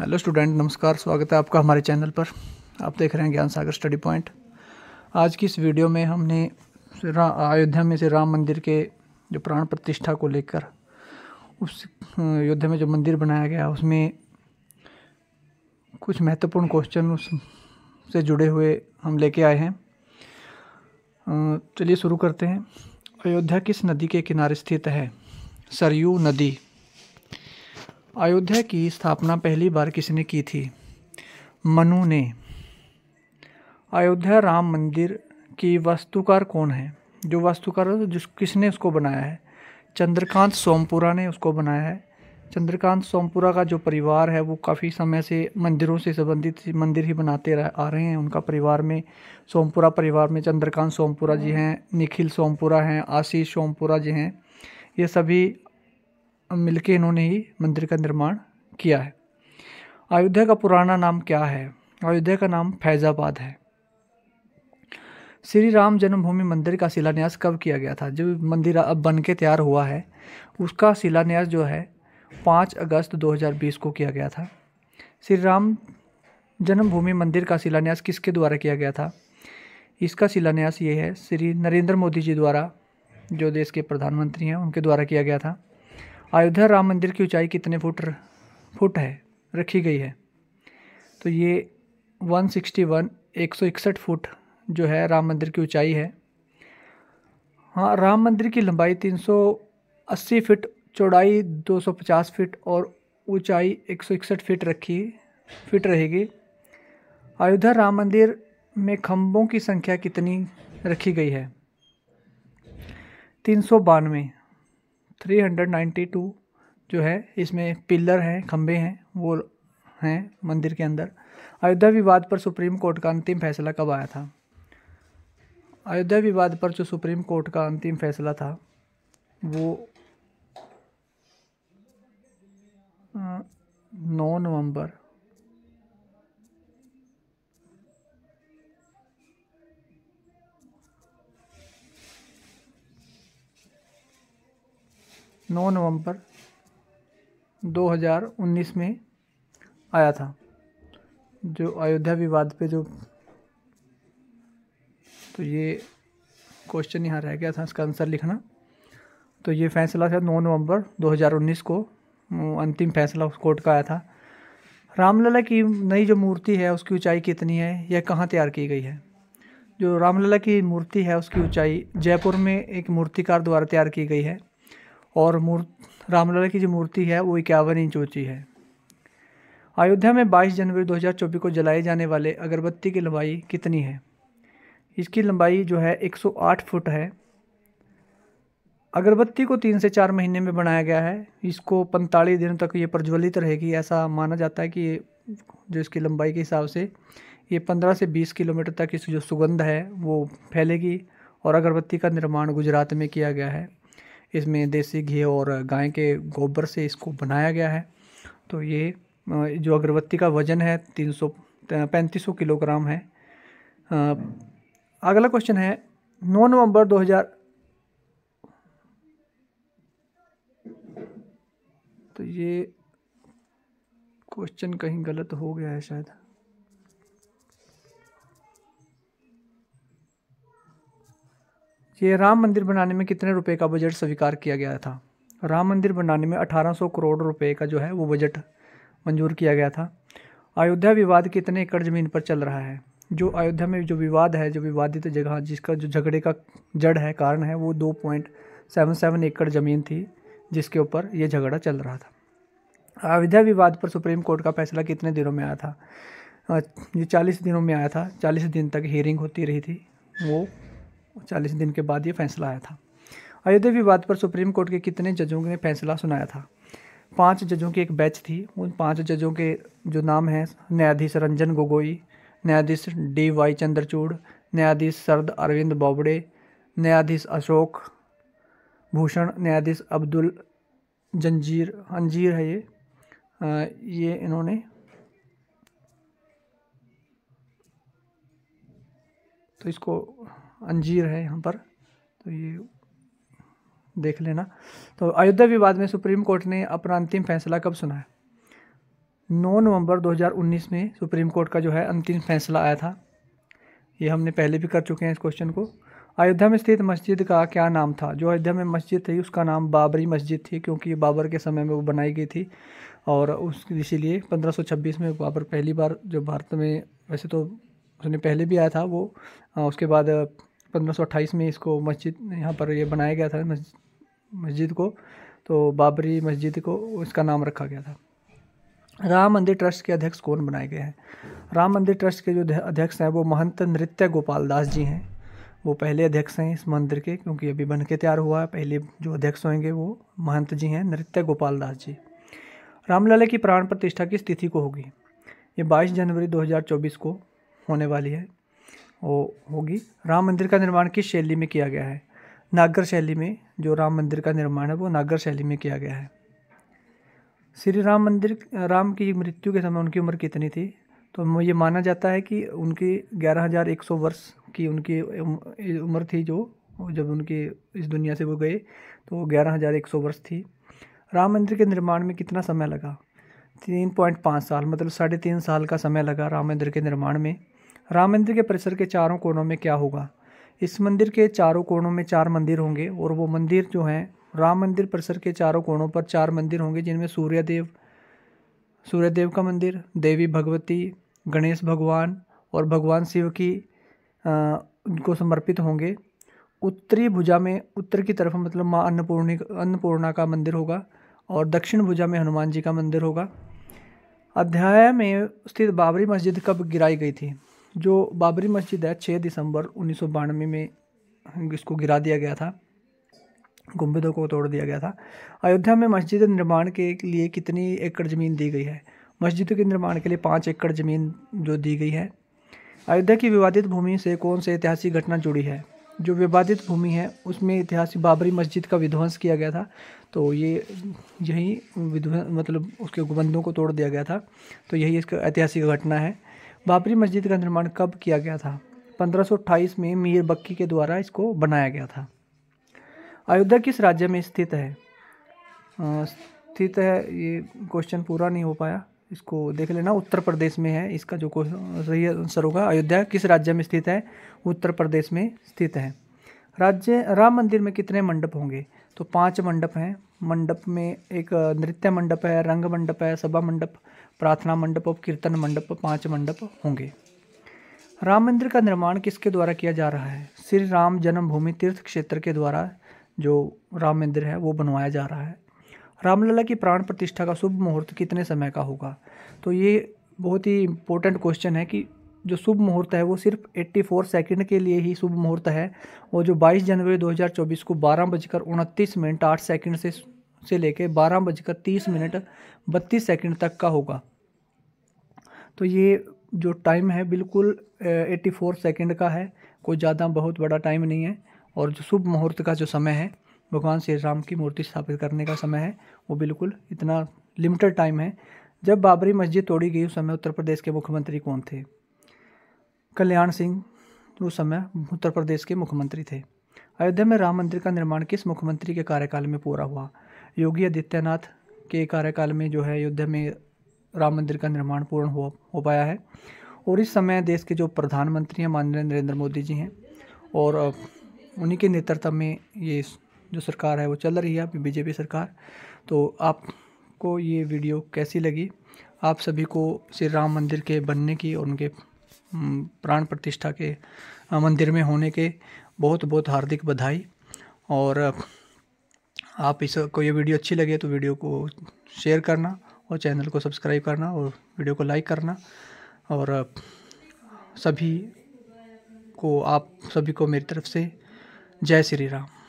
hello student नमस्कार स्वागत है आपका हमारे चैनल पर आप देख रहे हैं ज्ञान सागर स्टडी पॉइंट आज की इस वीडियो में हमने अयोध्या में से राम मंदिर के जो प्राण प्रतिष्ठा को लेकर उस अयोध्या में जो मंदिर बनाया गया उसमें कुछ महत्वपूर्ण क्वेश्चन उस से जुड़े हुए हम लेके आए हैं चलिए शुरू करते हैं अयोध्या किस नदी के किनारे स्थित है सरयू नदी अयोध्या की स्थापना पहली बार किसने की थी मनु ने अयोध्या राम मंदिर की वास्तुकार कौन है जो वास्तुकार जिस किसने उसको बनाया है चंद्रकांत सोमपुरा ने उसको बनाया है चंद्रकांत सोमपुरा का जो परिवार है वो काफ़ी समय से मंदिरों से संबंधित मंदिर ही बनाते रह, आ रहे हैं उनका परिवार में सोमपुरा परिवार में चंद्रकांत सोमपुरा जी हैं निखिल सोमपुरा हैं आशीष सोमपुरा जी हैं ये सभी मिलके इन्होंने ही मंदिर का निर्माण किया है अयोध्या का पुराना नाम क्या है अयोध्या का नाम फैज़ाबाद है श्री राम जन्मभूमि मंदिर का शिलान्यास कब किया गया था जो मंदिर अब बन के तैयार हुआ है उसका शिलान्यास जो है पाँच अगस्त 2020 को किया गया था श्री राम जन्मभूमि मंदिर का शिलान्यास किसके द्वारा किया गया था इसका शिलान्यास ये है श्री नरेंद्र मोदी जी द्वारा जो देश के प्रधानमंत्री हैं उनके द्वारा किया गया था अयोध्या राम मंदिर की ऊंचाई कितने फुट फुट है रखी गई है तो ये 161 161 फुट जो है राम मंदिर की ऊंचाई है हाँ राम मंदिर की लंबाई 380 फीट चौड़ाई 250 फीट और ऊंचाई 161 फीट रखी फिट रहेगी अयोध्या राम मंदिर में खम्भों की संख्या कितनी रखी गई है तीन सौ बानवे 392 जो है इसमें पिलर हैं खम्भे हैं वो हैं मंदिर के अंदर अयोध्या विवाद पर सुप्रीम कोर्ट का अंतिम फैसला कब आया था अयोध्या विवाद पर जो सुप्रीम कोर्ट का अंतिम फैसला था वो नौ नवंबर नौ नवंबर 2019 में आया था जो अयोध्या विवाद पे जो तो ये क्वेश्चन यहाँ रह गया था इसका आंसर लिखना तो ये फैसला था 9 नवंबर 2019 को अंतिम फैसला उस कोर्ट का आया था रामलला की नई जो मूर्ति है उसकी ऊंचाई कितनी है यह कहाँ तैयार की गई है जो रामलला की मूर्ति है उसकी ऊंचाई जयपुर में एक मूर्तिकार द्वारा तैयार की गई है और मूर्त रामलला की जो मूर्ति है वो इक्यावन इंच ऊँची है अयोध्या में 22 जनवरी 2024 को जलाए जाने वाले अगरबत्ती की लंबाई कितनी है इसकी लंबाई जो है 108 फुट है अगरबत्ती को तीन से चार महीने में बनाया गया है इसको पैंतालीस दिनों तक ये प्रज्वलित रहेगी ऐसा माना जाता है कि जो इसकी लंबाई के हिसाब से ये पंद्रह से बीस किलोमीटर तक इसकी जो सुगंध है वो फैलेगी और अगरबत्ती का निर्माण गुजरात में किया गया है इसमें देसी घी और गाय के गोबर से इसको बनाया गया है तो ये जो अगरबत्ती का वज़न है तीन सौ पैंतीस सौ किलोग्राम है अगला क्वेश्चन है नौ नवंबर 2000 तो ये क्वेश्चन कहीं गलत हो गया है शायद ये राम मंदिर बनाने में कितने रुपए का बजट स्वीकार किया गया था राम मंदिर बनाने में 1800 करोड़ रुपए का जो है वो बजट मंजूर किया गया था अयोध्या विवाद कितने एकड़ ज़मीन पर चल रहा है जो अयोध्या में जो विवाद है जो विवादित जगह जिसका जो झगड़े का जड़ है कारण है वो दो पॉइंट सेवन सेवन एकड़ ज़मीन थी जिसके ऊपर ये झगड़ा चल रहा था अयोध्या विवाद पर सुप्रीम कोर्ट का फैसला कितने दिनों में आया था ये चालीस दिनों में आया था चालीस दिन तक हियरिंग होती रही थी वो चालीस दिन के बाद ये फैसला आया था अयोध्या विवाद पर सुप्रीम कोर्ट के कितने जजों ने फैसला सुनाया था पांच जजों की एक बैच थी उन पांच जजों के जो नाम हैं न्यायाधीश रंजन गोगोई न्यायाधीश डी वाई चंद्रचूड़ न्यायाधीश सरद अरविंद बोबड़े न्यायाधीश अशोक भूषण न्यायाधीश अब्दुल जंजीर अंजीर है ये आ, ये इन्होंने तो इसको अंजीर है यहाँ पर तो ये देख लेना तो अयोध्या विवाद में सुप्रीम कोर्ट ने अपना अंतिम फैसला कब सुना है 9 नवंबर 2019 में सुप्रीम कोर्ट का जो है अंतिम फैसला आया था ये हमने पहले भी कर चुके हैं इस क्वेश्चन को अयोध्या में स्थित मस्जिद का क्या नाम था जो अयोध्या में मस्जिद थी उसका नाम बाबरी मस्जिद थी क्योंकि बाबर के समय में वो बनाई गई थी और उस इसीलिए 1526 में बाबर पहली बार जो भारत में वैसे तो उसने पहले भी आया था वो उसके बाद पंद्रह में इसको मस्जिद यहाँ पर ये बनाया गया था मस्जिद को तो बाबरी मस्जिद को इसका नाम रखा गया था राम मंदिर ट्रस्ट के अध्यक्ष कौन बनाए गए हैं राम मंदिर ट्रस्ट के जो अध्यक्ष हैं वो महंत नृत्य गोपाल दास जी हैं वो पहले अध्यक्ष हैं इस मंदिर के क्योंकि अभी बन के तैयार हुआ है पहले जो अध्यक्ष होंगे वो महंत जी हैं नृत्य गोपाल दास जी रामलला की प्राण प्रतिष्ठा किस तिथि को होगी ये 22 जनवरी 2024 को होने वाली है वो होगी राम मंदिर का निर्माण किस शैली में किया गया है नागर शैली में जो राम मंदिर का निर्माण है वो नागर शैली में किया गया है श्री राम मंदिर राम की मृत्यु के समय उनकी उम्र कितनी थी तो ये माना जाता है कि उनकी ग्यारह हज़ार एक सौ वर्ष की उनकी उम्र थी जो जब उनके इस दुनिया से वो गए तो ग्यारह हज़ार एक सौ वर्ष थी राम मंदिर के निर्माण में कितना समय लगा तीन पॉइंट पाँच साल मतलब साढ़े तीन साल का समय लगा राम मंदिर के निर्माण में राम मंदिर के परिसर के चारों कोनों में क्या होगा इस मंदिर के चारों कोनों में चार मंदिर होंगे और वो मंदिर जो हैं राम मंदिर परिसर के चारों कोनों पर चार मंदिर होंगे जिनमें सूर्यदेव सूर्यदेव का मंदिर देवी भगवती गणेश भगवान और भगवान शिव की आ, को समर्पित होंगे उत्तरी भुजा में उत्तर की तरफ मतलब माँ अन्नपूर्णी अन्नपूर्णा का मंदिर होगा और दक्षिण भुजा में हनुमान जी का मंदिर होगा अध्याय में स्थित बाबरी मस्जिद कब गिराई गई थी जो बाबरी मस्जिद है छः दिसंबर उन्नीस में इसको गिरा दिया गया था गुम्बदों को तोड़ दिया गया था अयोध्या में मस्जिद निर्माण के लिए कितनी एकड़ ज़मीन दी गई है मस्जिदों के निर्माण के लिए पाँच एकड़ ज़मीन जो दी गई है अयोध्या की विवादित भूमि से कौन से ऐतिहासिक घटना जुड़ी है जो विवादित भूमि है उसमें ऐतिहासिक बाबरी मस्जिद का विध्वंस किया गया था तो ये यही विध्वंस मतलब उसके गुबंदों को तोड़ दिया गया था तो यही इसका ऐतिहासिक घटना है बाबरी मस्जिद का निर्माण कब किया गया था 1528 में मीर बक्की के द्वारा इसको बनाया गया था अयोध्या किस राज्य में स्थित है स्थित है ये क्वेश्चन पूरा नहीं हो पाया इसको देख लेना उत्तर प्रदेश में है इसका जो सही आंसर होगा अयोध्या किस राज्य में स्थित है उत्तर प्रदेश में स्थित है राज्य राम मंदिर में कितने मंडप होंगे तो पांच मंडप हैं मंडप में एक नृत्य मंडप है रंग मंडप है सभा मंडप प्रार्थना मंडप और कीर्तन मंडप पांच मंडप होंगे राम मंदिर का निर्माण किसके द्वारा किया जा रहा है श्री राम जन्मभूमि तीर्थ क्षेत्र के द्वारा जो राम मंदिर है वो बनवाया जा रहा है रामलला की प्राण प्रतिष्ठा का शुभ मुहूर्त कितने समय का होगा तो ये बहुत ही इम्पोर्टेंट क्वेश्चन है कि जो शुभ मुहूर्त है वो सिर्फ 84 सेकंड के लिए ही शुभ मुहूर्त है और जो 22 जनवरी 2024 को बारह बजकर उनतीस मिनट आठ सेकेंड से से लेकर बारह बजकर तीस मिनट बत्तीस सेकेंड तक का होगा तो ये जो टाइम है बिल्कुल 84 सेकेंड का है कोई ज़्यादा बहुत बड़ा टाइम नहीं है और जो शुभ मुहूर्त का जो समय है भगवान श्री राम की मूर्ति स्थापित करने का समय है वो बिल्कुल इतना लिमिटेड टाइम है जब बाबरी मस्जिद तोड़ी गई उस समय उत्तर प्रदेश के मुख्यमंत्री कौन थे कल्याण सिंह उस समय उत्तर प्रदेश के मुख्यमंत्री थे अयोध्या में राम मंदिर का निर्माण किस मुख्यमंत्री के कार्यकाल में पूरा हुआ योगी आदित्यनाथ के कार्यकाल में जो है अयोध्या में राम मंदिर का निर्माण पूर्ण हो हो पाया है और इस समय देश के जो प्रधानमंत्री हैं माननीय नरेंद्र मोदी जी हैं और उन्हीं के नेतृत्व में ये जो सरकार है वो चल रही है अभी बीजेपी सरकार तो आपको ये वीडियो कैसी लगी आप सभी को श्री राम मंदिर के बनने की और उनके प्राण प्रतिष्ठा के मंदिर में होने के बहुत बहुत हार्दिक बधाई और आप इस को ये वीडियो अच्छी लगे तो वीडियो को शेयर करना और चैनल को सब्सक्राइब करना और वीडियो को लाइक करना और सभी को आप सभी को मेरी तरफ से जय श्री राम